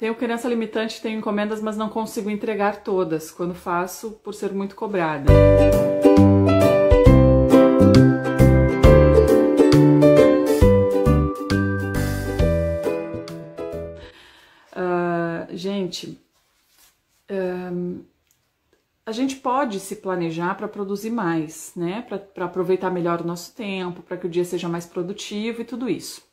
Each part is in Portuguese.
Tenho criança limitante, tenho encomendas, mas não consigo entregar todas. Quando faço, por ser muito cobrada. Ah, gente, ah, a gente pode se planejar para produzir mais, né? Para aproveitar melhor o nosso tempo, para que o dia seja mais produtivo e tudo isso.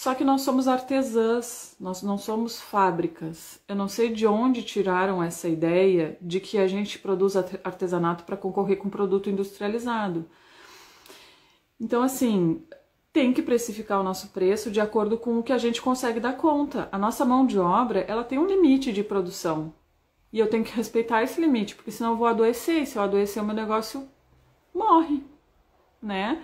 Só que nós somos artesãs, nós não somos fábricas. Eu não sei de onde tiraram essa ideia de que a gente produz artesanato para concorrer com produto industrializado. Então, assim, tem que precificar o nosso preço de acordo com o que a gente consegue dar conta. A nossa mão de obra, ela tem um limite de produção. E eu tenho que respeitar esse limite, porque senão eu vou adoecer. E se eu adoecer, o meu negócio morre, né?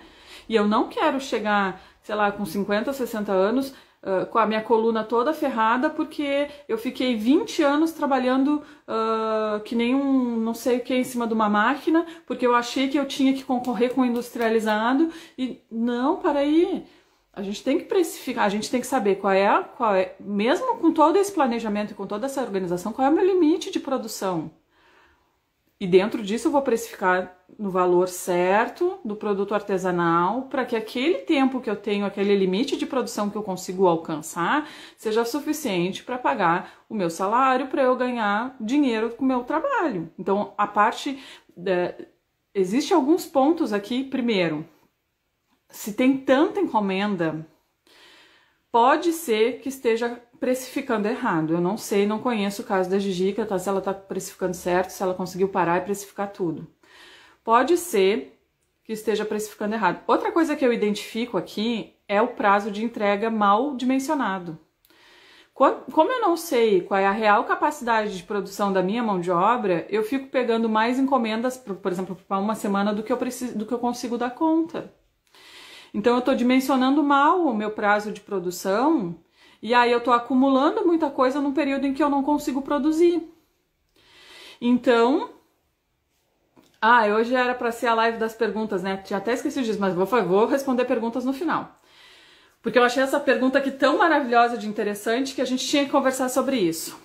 E eu não quero chegar sei lá, com 50, 60 anos, uh, com a minha coluna toda ferrada, porque eu fiquei 20 anos trabalhando uh, que nem um não sei o que em cima de uma máquina, porque eu achei que eu tinha que concorrer com o industrializado. E não, para aí. A gente tem que precificar, a gente tem que saber qual é, qual é, mesmo com todo esse planejamento e com toda essa organização, qual é o meu limite de produção. E dentro disso eu vou precificar no valor certo do produto artesanal, para que aquele tempo que eu tenho, aquele limite de produção que eu consigo alcançar, seja suficiente para pagar o meu salário, para eu ganhar dinheiro com o meu trabalho. Então, a parte. É, Existem alguns pontos aqui. Primeiro, se tem tanta encomenda pode ser que esteja precificando errado. Eu não sei, não conheço o caso da Gigica, tá? Se ela tá precificando certo, se ela conseguiu parar e precificar tudo. Pode ser que esteja precificando errado. Outra coisa que eu identifico aqui é o prazo de entrega mal dimensionado. Como eu não sei qual é a real capacidade de produção da minha mão de obra, eu fico pegando mais encomendas, por exemplo, para uma semana do que eu preciso, do que eu consigo dar conta. Então eu estou dimensionando mal o meu prazo de produção e aí eu estou acumulando muita coisa num período em que eu não consigo produzir. Então, ah, hoje era para ser a live das perguntas, né? Tinha até esquecido disso, mas vou, vou responder perguntas no final. Porque eu achei essa pergunta aqui tão maravilhosa de interessante que a gente tinha que conversar sobre isso.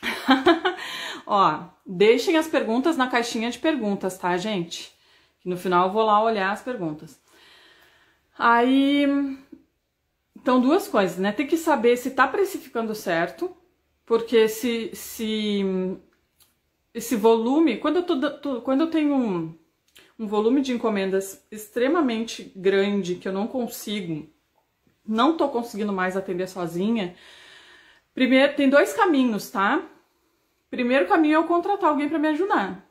Ó, deixem as perguntas na caixinha de perguntas, tá, gente? No final eu vou lá olhar as perguntas. Aí. Então, duas coisas, né? Tem que saber se tá precificando certo, porque se. se esse volume, quando eu, tô, tô, quando eu tenho um, um volume de encomendas extremamente grande que eu não consigo, não tô conseguindo mais atender sozinha, primeiro tem dois caminhos, tá? Primeiro caminho é eu contratar alguém para me ajudar.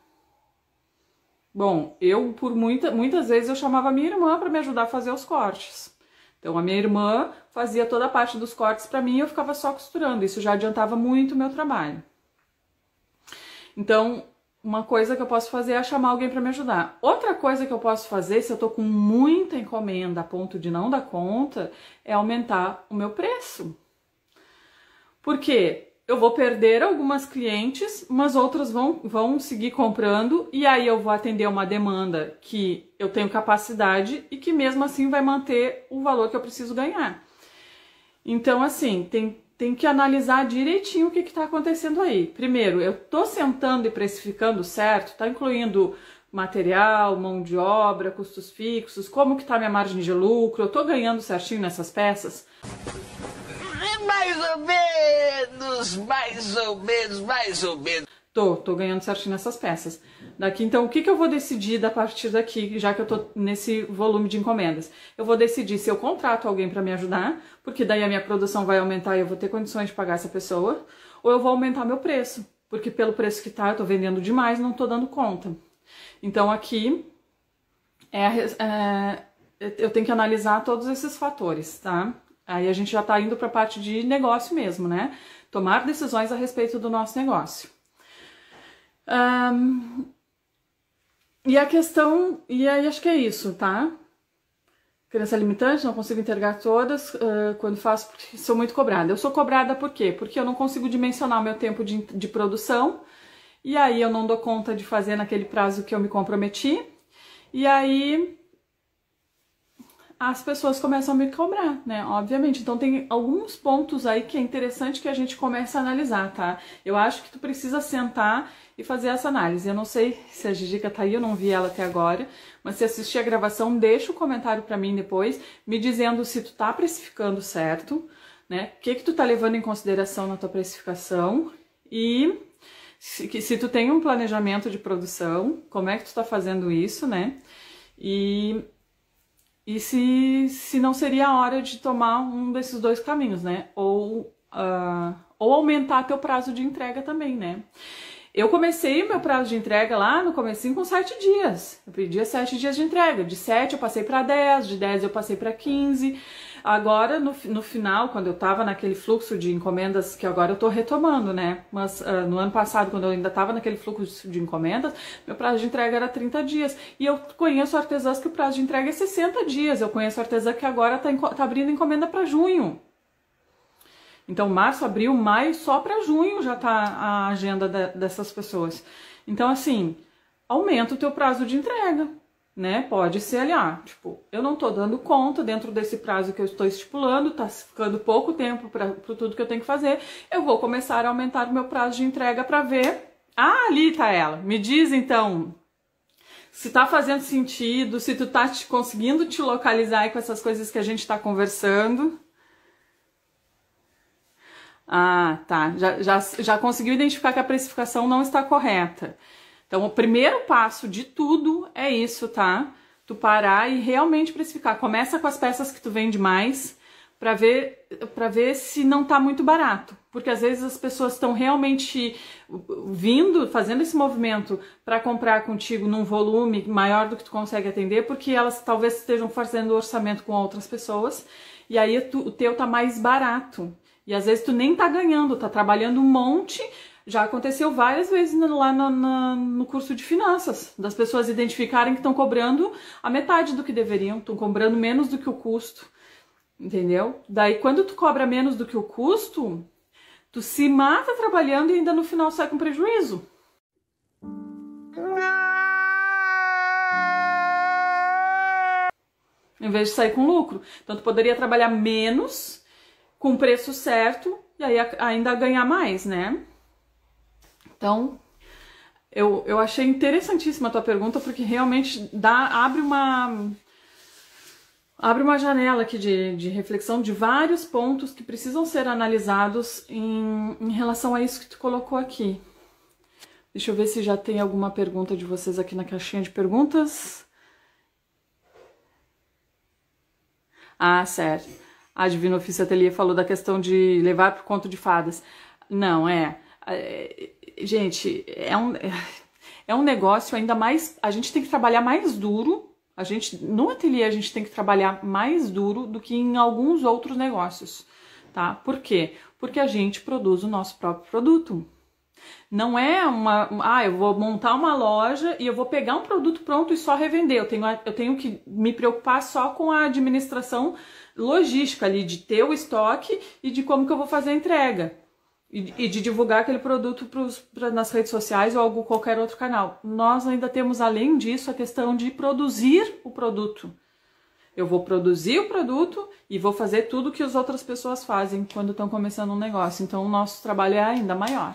Bom, eu por muita, muitas vezes eu chamava minha irmã para me ajudar a fazer os cortes. Então a minha irmã fazia toda a parte dos cortes para mim e eu ficava só costurando. Isso já adiantava muito o meu trabalho. Então, uma coisa que eu posso fazer é chamar alguém para me ajudar. Outra coisa que eu posso fazer, se eu estou com muita encomenda a ponto de não dar conta, é aumentar o meu preço. Porque eu vou perder algumas clientes, mas outras vão, vão seguir comprando, e aí eu vou atender uma demanda que eu tenho capacidade e que mesmo assim vai manter o valor que eu preciso ganhar. Então, assim, tem, tem que analisar direitinho o que está acontecendo aí. Primeiro, eu estou sentando e precificando certo, está incluindo material, mão de obra, custos fixos, como que está minha margem de lucro, eu estou ganhando certinho nessas peças mais ou menos, mais ou menos, mais ou menos. Tô, tô ganhando certinho nessas peças. Daqui, então, o que, que eu vou decidir a partir daqui, já que eu tô nesse volume de encomendas? Eu vou decidir se eu contrato alguém para me ajudar, porque daí a minha produção vai aumentar e eu vou ter condições de pagar essa pessoa, ou eu vou aumentar meu preço, porque pelo preço que tá, eu tô vendendo demais, não tô dando conta. Então, aqui, é, é eu tenho que analisar todos esses fatores, tá? Aí a gente já está indo para a parte de negócio mesmo, né? Tomar decisões a respeito do nosso negócio. Um, e a questão, e aí acho que é isso, tá? Criança limitante, não consigo entregar todas uh, quando faço porque sou muito cobrada. Eu sou cobrada por quê? Porque eu não consigo dimensionar meu tempo de, de produção e aí eu não dou conta de fazer naquele prazo que eu me comprometi. E aí as pessoas começam a me cobrar, né? Obviamente. Então tem alguns pontos aí que é interessante que a gente comece a analisar, tá? Eu acho que tu precisa sentar e fazer essa análise. Eu não sei se a Gigica tá aí, eu não vi ela até agora, mas se assistir a gravação, deixa um comentário para mim depois, me dizendo se tu tá precificando certo, né? O que que tu tá levando em consideração na tua precificação e se, se tu tem um planejamento de produção, como é que tu tá fazendo isso, né? E e se, se não seria a hora de tomar um desses dois caminhos, né? Ou, uh, ou aumentar teu prazo de entrega também, né? Eu comecei meu prazo de entrega lá no começo com 7 dias. Eu pedia 7 dias de entrega. De 7 eu passei para 10, de 10 eu passei para 15. Agora, no, no final, quando eu estava naquele fluxo de encomendas, que agora eu estou retomando, né? Mas uh, no ano passado, quando eu ainda estava naquele fluxo de encomendas, meu prazo de entrega era 30 dias. E eu conheço artesãs que o prazo de entrega é 60 dias. Eu conheço artesã que agora está tá abrindo encomenda para junho. Então, março, abril, maio, só para junho já está a agenda de, dessas pessoas. Então, assim, aumenta o teu prazo de entrega né? Pode ser ali, ah, tipo, eu não tô dando conta dentro desse prazo que eu estou estipulando, tá ficando pouco tempo para tudo que eu tenho que fazer, eu vou começar a aumentar o meu prazo de entrega para ver. Ah, ali tá ela. Me diz então se tá fazendo sentido, se tu tá te, conseguindo te localizar aí com essas coisas que a gente tá conversando. Ah, tá. Já, já, já conseguiu identificar que a precificação não está correta. Então, o primeiro passo de tudo é isso, tá? Tu parar e realmente precificar. Começa com as peças que tu vende mais para ver para ver se não tá muito barato, porque às vezes as pessoas estão realmente vindo, fazendo esse movimento para comprar contigo num volume maior do que tu consegue atender, porque elas talvez estejam fazendo orçamento com outras pessoas, e aí tu, o teu tá mais barato. E às vezes tu nem tá ganhando, tá trabalhando um monte já aconteceu várias vezes né, lá no curso de finanças, das pessoas identificarem que estão cobrando a metade do que deveriam, estão cobrando menos do que o custo, entendeu? Daí, quando tu cobra menos do que o custo, tu se mata trabalhando e ainda no final sai com prejuízo. Em vez de sair com lucro. Então, tu poderia trabalhar menos, com preço certo, e aí ainda ganhar mais, né? Então, eu, eu achei interessantíssima a tua pergunta, porque realmente dá, abre uma. Abre uma janela aqui de, de reflexão de vários pontos que precisam ser analisados em, em relação a isso que tu colocou aqui. Deixa eu ver se já tem alguma pergunta de vocês aqui na caixinha de perguntas. Ah, certo. A Divino Ofício Ateliê falou da questão de levar para o conto de fadas. Não, é. Ah, é, gente, é um, é um negócio ainda mais. A gente tem que trabalhar mais duro. A gente, no ateliê, a gente tem que trabalhar mais duro do que em alguns outros negócios, tá? Por quê? Porque a gente produz o nosso próprio produto. Não é uma, ah, eu vou montar uma loja e eu vou pegar um produto pronto e só revender. Eu tenho, eu tenho que me preocupar só com a administração logística ali de ter o estoque e de como que eu vou fazer a entrega e, de divulgar aquele produto pros, pra, nas redes sociais ou algum, qualquer outro canal. Nós ainda temos, além disso, a questão de produzir o produto. Eu vou produzir o produto e vou fazer tudo que as outras pessoas fazem quando estão começando um negócio. Então, o nosso trabalho é ainda maior.